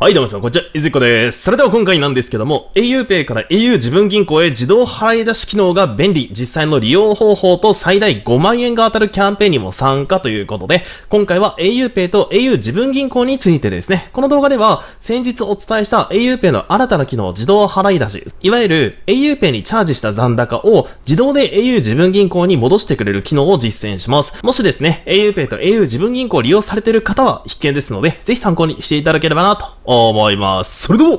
はい、どうもみなさん、こんにちは。いずこです。それでは今回なんですけども、auPay から au 自分銀行へ自動払い出し機能が便利、実際の利用方法と最大5万円が当たるキャンペーンにも参加ということで、今回は auPay と au 自分銀行についてですね、この動画では先日お伝えした auPay の新たな機能自動払い出し、いわゆる auPay にチャージした残高を自動で au 自分銀行に戻してくれる機能を実践します。もしですね、auPay と au 自分銀行を利用されている方は必見ですので、ぜひ参考にしていただければなと思います。それでは、行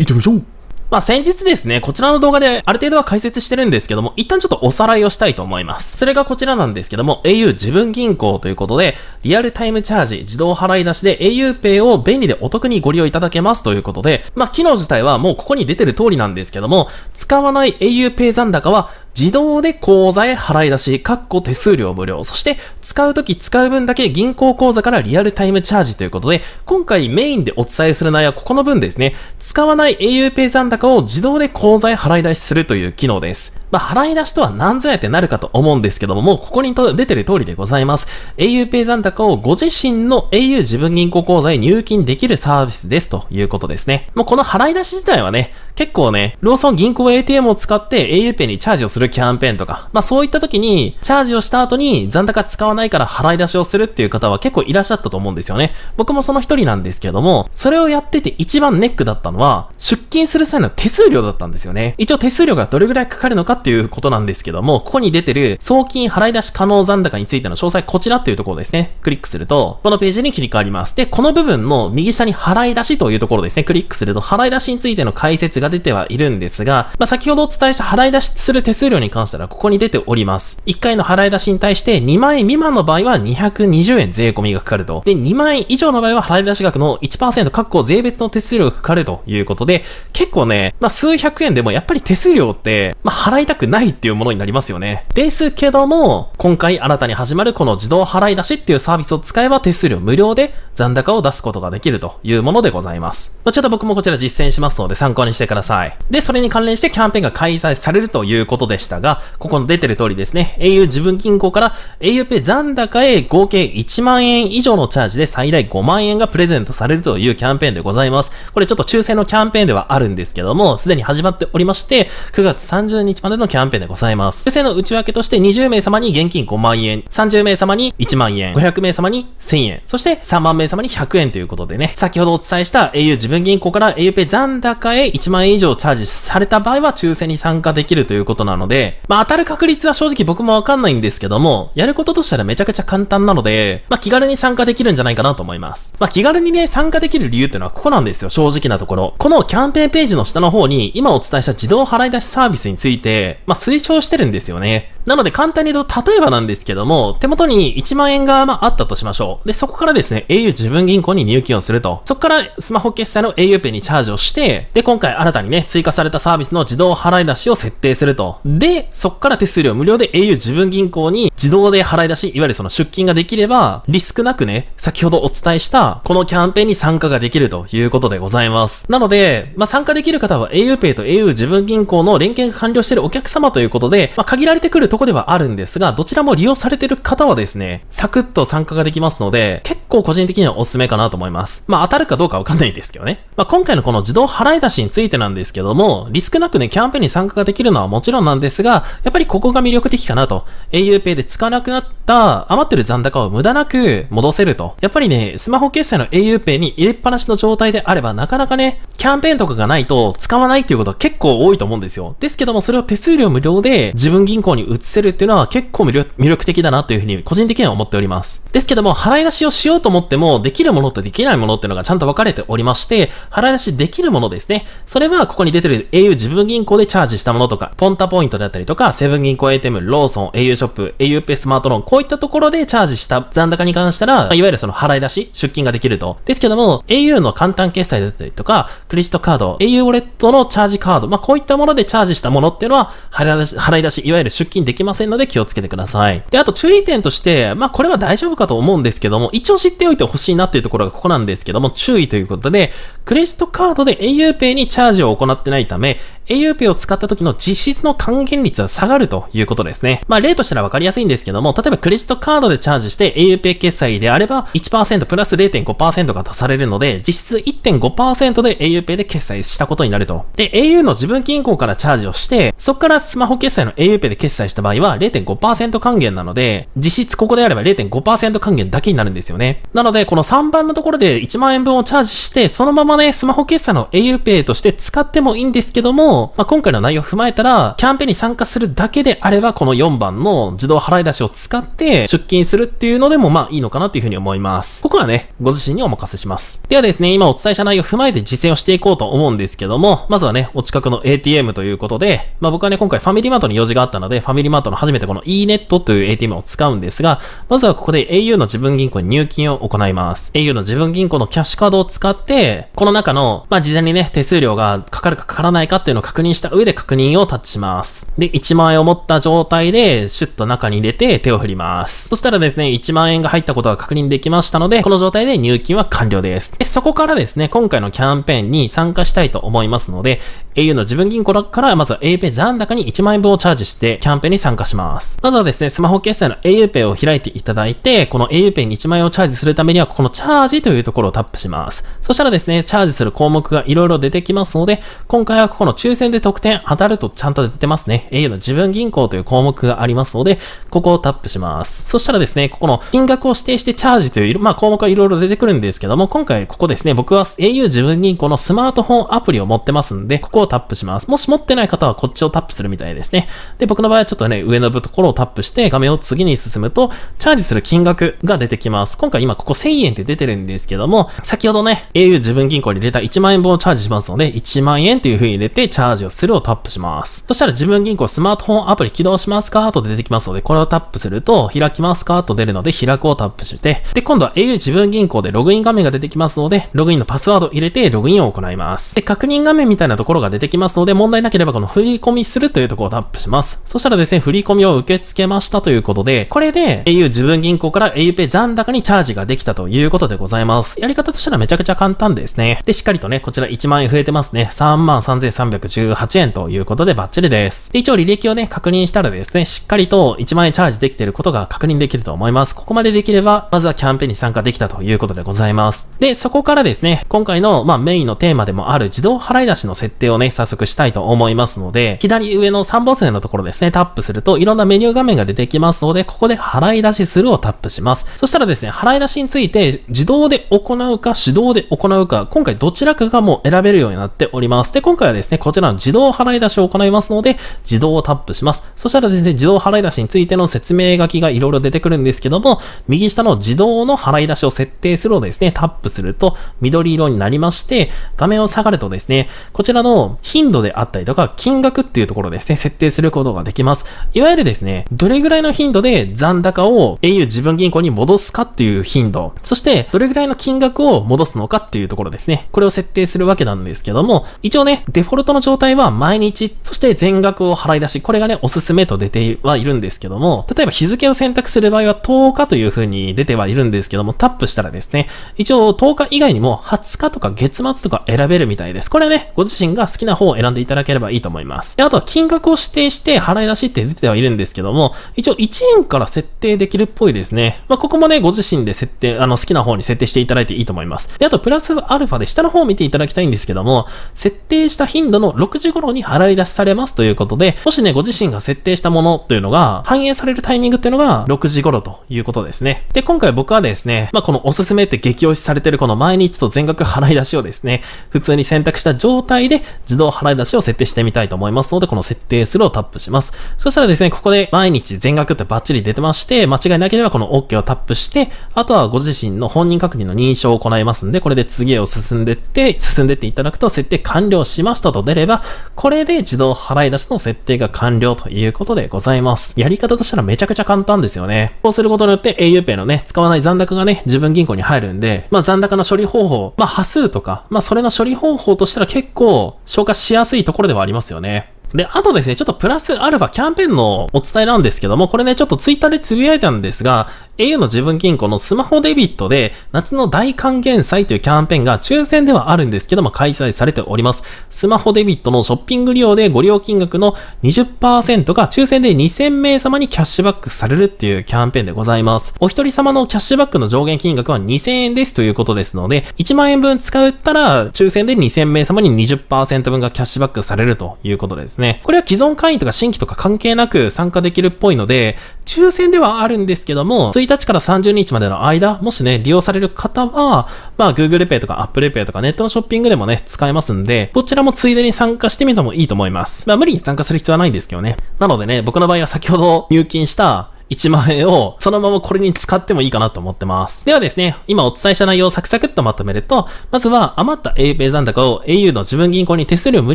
ってみましょうまあ、先日ですね、こちらの動画である程度は解説してるんですけども、一旦ちょっとおさらいをしたいと思います。それがこちらなんですけども、au 自分銀行ということで、リアルタイムチャージ、自動払い出しで auPay を便利でお得にご利用いただけますということで、まあ、機能自体はもうここに出てる通りなんですけども、使わない auPay 残高は自動で口座へ払い出し、確保手数料無料。そして、使うとき使う分だけ銀行口座からリアルタイムチャージということで、今回メインでお伝えする内容はここの分ですね。使わない auPay 残高を自動で口座へ払い出しするという機能です。まあ、払い出しとは何ぞやってなるかと思うんですけども、もうここに出てる通りでございます。auPay 残高をご自身の au 自分銀行口座へ入金できるサービスですということですね。もうこの払い出し自体はね、結構ね、ローソン銀行 ATM を使って auPay にチャージをするキャンペーンとか、まあそういった時に、チャージをした後に残高使わないから払い出しをするっていう方は結構いらっしゃったと思うんですよね。僕もその一人なんですけども、それをやってて一番ネックだったのは、出勤する際の手数料だったんですよね。一応手数料がどれぐらいかかるのかっていうことなんですけども、ここに出てる送金払い出し可能残高についての詳細こちらっていうところですね。クリックすると、このページに切り替わります。で、この部分の右下に払い出しというところですね。クリックすると、払い出しについての解説が出てはいるんですが、まあ、先ほどお伝えした払い出しする手数料に関しては、ここに出ております。1回の払い出しに対して、2万円未満の場合は220円税込みがかかると。で、2万円以上の場合は払い出し額の1%、括弧税別の手数料がかかるということで、結構ね、まあ、数百円でもやっぱり手数料って、まあ、払いたたくないっていうものになりますよね。ですけども、今回新たに始まるこの自動払い出しっていうサービスを使えば手数料無料で残高を出すことができるというものでございます。ちょっと僕もこちら実践しますので参考にしてください。で、それに関連してキャンペーンが開催されるということでしたが、ここの出てる通りですね、au 自分銀行から auPay 残高へ合計1万円以上のチャージで最大5万円がプレゼントされるというキャンペーンでございます。これちょっと抽選のキャンペーンではあるんですけども、すでに始まっておりまして、9月30日まででのキャンペーンでございます。抽選の内訳として20名様に現金5万円、30名様に1万円、500名様に1000円、そして3万名様に100円ということでね、先ほどお伝えした au 自分銀行から auPay 残高へ1万円以上チャージされた場合は抽選に参加できるということなので、まあ当たる確率は正直僕もわかんないんですけども、やることとしたらめちゃくちゃ簡単なので、まあ気軽に参加できるんじゃないかなと思います。まあ気軽にね、参加できる理由ってのはここなんですよ、正直なところ。このキャンペーンページの下の方に、今お伝えした自動払い出しサービスについて、まあ、推奨してるんですよね。なので簡単に言うと、例えばなんですけども、手元に1万円がまあったとしましょう。で、そこからですね、au 自分銀行に入金をすると。そこからスマホ決済の auPay にチャージをして、で、今回新たにね、追加されたサービスの自動払い出しを設定すると。で、そこから手数料無料で au 自分銀行に自動で払い出し、いわゆるその出金ができれば、リスクなくね、先ほどお伝えした、このキャンペーンに参加ができるということでございます。なので、まあ、参加できる方は auPay と au 自分銀行の連携が完了しているお客様ということで、まあ、限られてくるととこではあるんですが、どちらも利用されてる方はですね、サクッと参加ができますので、結構個人的にはおすすめかなと思います。まあ、当たるかどうかわかんないんですけどね。まあ、今回のこの自動払い出しについてなんですけども、リスクなくね、キャンペーンに参加ができるのはもちろんなんですが、やっぱりここが魅力的かなと。auPay で使わなくなった余ってる残高を無駄なく戻せると。やっぱりね、スマホ決済の auPay に入れっぱなしの状態であれば、なかなかね、キャンペーンとかがないと使わないっていうことは結構多いと思うんですよ。ですけども、それを手数料無料で自分銀行に移せるっていうのは結構魅力的だなというふうに個人的には思っております。ですけども、払い出しをしようと思っても、できるものとできないものっていうのがちゃんと分かれておりまして、払い出しできるものですね。それはここに出てる au 自分銀行でチャージしたものとか、ポンタポイントであったりとか、セブン銀行 ATM、ローソン、au ショップ、aupay スマートローン、こういったところでチャージした残高に関したら、いわゆるその払い出し、出金ができると。ですけども、au の簡単決済だったりとか、クレジットカード、au ウォレットのチャージカード、まあ、こういったものでチャージしたものっていうのは、払い出し、払い出し、いわゆる出金できるできませんので気をつけてください。で、あと注意点として、まあこれは大丈夫かと思うんですけども、一応知っておいてほしいなっていうところがここなんですけども、注意ということで、クレジットカードで auPay にチャージを行ってないため、AUP を使った時の実質の還元率は下がるということですね。まあ例としたらわかりやすいんですけども、例えばクレジットカードでチャージして AUP 決済であれば1%プラス0.5%が足されるので、実質1.5%で AUP で決済したことになると。で、au の自分銀行からチャージをして、そこからスマホ決済の auPay で決済した場合は0.5%還元なので、実質ここであれば0.5%還元だけになるんですよね。なので、この3番のところで1万円分をチャージして、そのままね、スマホ決済の auPay として使ってもいいんですけども、まあ、今回の内容を踏まえたら、キャンペーンに参加するだけであれば、この4番の自動払い出しを使って出勤するっていうのでも、まあいいのかなっていうふうに思います。ここはね、ご自身にお任せします。ではですね、今お伝えした内容を踏まえて実践をしていこうと思うんですけども、まずはね、お近くの ATM ということで、まあ僕はね、今回ファミリーマートに用事があったので、ファミリーマートの初めてこの e ネットという ATM を使うんですが、まずはここで au の自分銀行に入金を行います。au の自分銀行のキャッシュカードを使って、この中の、まあ事前にね、手数料がかかるかかからないかっていうのを確認した上で確認をタッチします。で、1万円を持った状態で、シュッと中に入れて手を振ります。そしたらですね、1万円が入ったことが確認できましたので、この状態で入金は完了です。で、そこからですね、今回のキャンペーンに参加したいと思いますので、au の自分銀行からまずは a u ペ a 残高に1万円分をチャージして、キャンペーンに参加します。まずはですね、スマホ決済の auPay を開いていただいて、この auPay に1万円をチャージするためには、ここのチャージというところをタップします。そしたらですね、チャージする項目が色々出てきますので、今回はここの抽選で得点当たるとちゃんと出てますね。au の自分銀行という項目がありますので、ここをタップします。そしたらですね、ここの金額を指定してチャージという、まあ、項目はいろいろ出てくるんですけども、今回ここですね、僕は au 自分銀行のスマートフォンアプリを持ってますんで、ここをタップします。もし持ってない方はこっちをタップするみたいですね。で、僕の場合はちょっとね、上のところをタップして、画面を次に進むと、チャージする金額が出てきます。今回今ここ1000円って出てるんですけども、先ほどね、au 自分銀行に入れた1万円分をチャージしますので、1万円という風に入れて、チージをするをタップします。そしたら自分銀行スマートフォンアプリ起動しますかと出てきますので、これをタップすると、開きますかと出るので、開くをタップして、で、今度は au 自分銀行でログイン画面が出てきますので、ログインのパスワードを入れて、ログインを行います。で、確認画面みたいなところが出てきますので、問題なければこの振り込みするというところをタップします。そしたらですね、振り込みを受け付けましたということで、これで au 自分銀行から auPay 残高にチャージができたということでございます。やり方としてはめちゃくちゃ簡単ですね。で、しっかりとね、こちら1万円増えてますね。33,310 1 8円ということでバッチリです。で一応履歴をね、確認したらですね、しっかりと1万円チャージできていることが確認できると思います。ここまでできれば、まずはキャンペーンに参加できたということでございます。で、そこからですね、今回の、まあ、メインのテーマでもある自動払い出しの設定をね、早速したいと思いますので、左上の3本線のところですね、タップするといろんなメニュー画面が出てきますので、ここで払い出しするをタップします。そしたらですね、払い出しについて自動で行うか手動で行うか、今回どちらかがもう選べるようになっております。で、今回はですね、こちらら自動払い出しを行いますので、自動をタップします。そしたらですね、自動払い出しについての説明書きがいろいろ出てくるんですけども、右下の自動の払い出しを設定するをですね、タップすると緑色になりまして、画面を下がるとですね、こちらの頻度であったりとか、金額っていうところですね、設定することができます。いわゆるですね、どれぐらいの頻度で残高を au 自分銀行に戻すかっていう頻度、そしてどれぐらいの金額を戻すのかっていうところですね、これを設定するわけなんですけども、一応ね、デフォルトの状状態は毎日、そして全額を払い出し、これがね、おすすめと出てはいるんですけども、例えば日付を選択する場合は10日という風に出てはいるんですけども、タップしたらですね、一応10日以外にも20日とか月末とか選べるみたいです。これはね、ご自身が好きな方を選んでいただければいいと思います。で、あとは金額を指定して払い出しって出てはいるんですけども、一応1円から設定できるっぽいですね。まあ、ここもね、ご自身で設定、あの、好きな方に設定していただいていいと思います。で、あとプラスアルファで下の方を見ていただきたいんですけども、設定した頻度の6時頃に払い出しされますということで、もしね、ご自身が設定したものというのが反映されるタイミングっていうのが6時頃ということですね。で、今回僕はですね、まあ、このおすすめって激推しされてるこの毎日と全額払い出しをですね、普通に選択した状態で自動払い出しを設定してみたいと思いますので、この設定するをタップします。そしたらですね、ここで毎日全額ってバッチリ出てまして、間違いなければこの OK をタップして、あとはご自身の本人確認の認証を行いますんで、これで次へを進んでって、進んでっていただくと設定完了しましたと出ればれば、これで自動払い出しの設定が完了ということでございます。やり方としたらめちゃくちゃ簡単ですよね。こうすることによって auPay のね、使わない残高がね、自分銀行に入るんで、まあ残高の処理方法、まあ波数とか、まあそれの処理方法としたら結構消化しやすいところではありますよね。で、あとですね、ちょっとプラスアルファキャンペーンのお伝えなんですけども、これね、ちょっとツイッターでつぶやいたんですが、au の自分銀行のスマホデビットで、夏の大還元祭というキャンペーンが抽選ではあるんですけども、開催されております。スマホデビットのショッピング利用でご利用金額の20%が抽選で2000名様にキャッシュバックされるっていうキャンペーンでございます。お一人様のキャッシュバックの上限金額は2000円ですということですので、1万円分使ったら、抽選で2000名様に20%分がキャッシュバックされるということですね。これは既存会員とか新規とか関係なく参加できるっぽいので、抽選ではあるんですけども、1日から30日までの間、もしね、利用される方は、まあ、Google Pay とか Apple Pay とかネットのショッピングでもね、使えますんで、こちらもついでに参加してみてもいいと思います。まあ、無理に参加する必要はないんですけどね。なのでね、僕の場合は先ほど入金した1万円をそのままこれに使ってもいいかなと思ってます。ではですね、今お伝えした内容をサクサクっとまとめると、まずは余った APay 残高を au の自分銀行に手数料無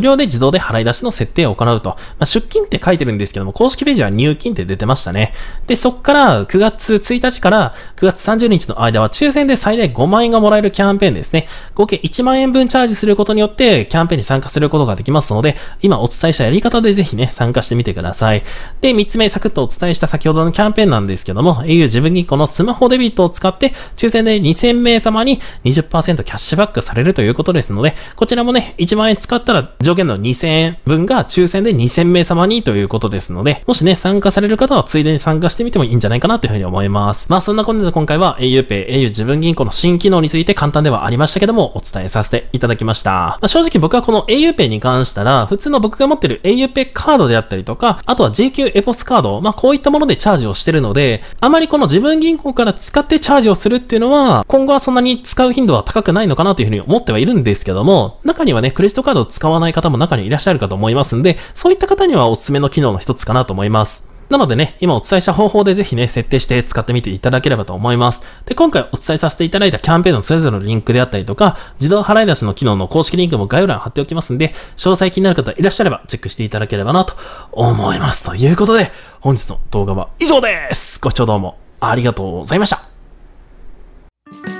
料で自動で払い出しの設定を行うと。まあ、出金って書いてるんですけども、公式ページは入金って出てましたね。で、そっから9月1日から9月30日の間は抽選で最大5万円がもらえるキャンペーンですね。合計1万円分チャージすることによってキャンペーンに参加することができますので、今お伝えしたやり方でぜひね、参加してみてください。で、3つ目、サクッとお伝えした先ほどのキャキャンペーンなんですけども、au 自分銀行のスマホデビットを使って、抽選で2000名様に20%キャッシュバックされるということですので、こちらもね、1万円使ったら上限の2000円分が抽選で2000名様にということですので、もしね、参加される方はついでに参加してみてもいいんじゃないかなというふうに思います。まあそんなこんで今回は auPay、au 自分銀行の新機能について簡単ではありましたけども、お伝えさせていただきました。まあ、正直僕はこの auPay に関したら、普通の僕が持ってる auPay カードであったりとか、あとは JQ エポスカード、まあこういったものでチャージををしてるので、あまりこの自分銀行から使ってチャージをするっていうのは、今後はそんなに使う頻度は高くないのかなというふうに思ってはいるんですけども、中にはね、クレジットカードを使わない方も中にいらっしゃるかと思いますんで、そういった方にはおすすめの機能の一つかなと思います。なのでね、今お伝えした方法でぜひね、設定して使ってみていただければと思います。で、今回お伝えさせていただいたキャンペーンのそれぞれのリンクであったりとか、自動払い出しの機能の公式リンクも概要欄貼っておきますんで、詳細気になる方いらっしゃればチェックしていただければなと思います。ということで、本日の動画は以上ですご視聴どうもありがとうございました。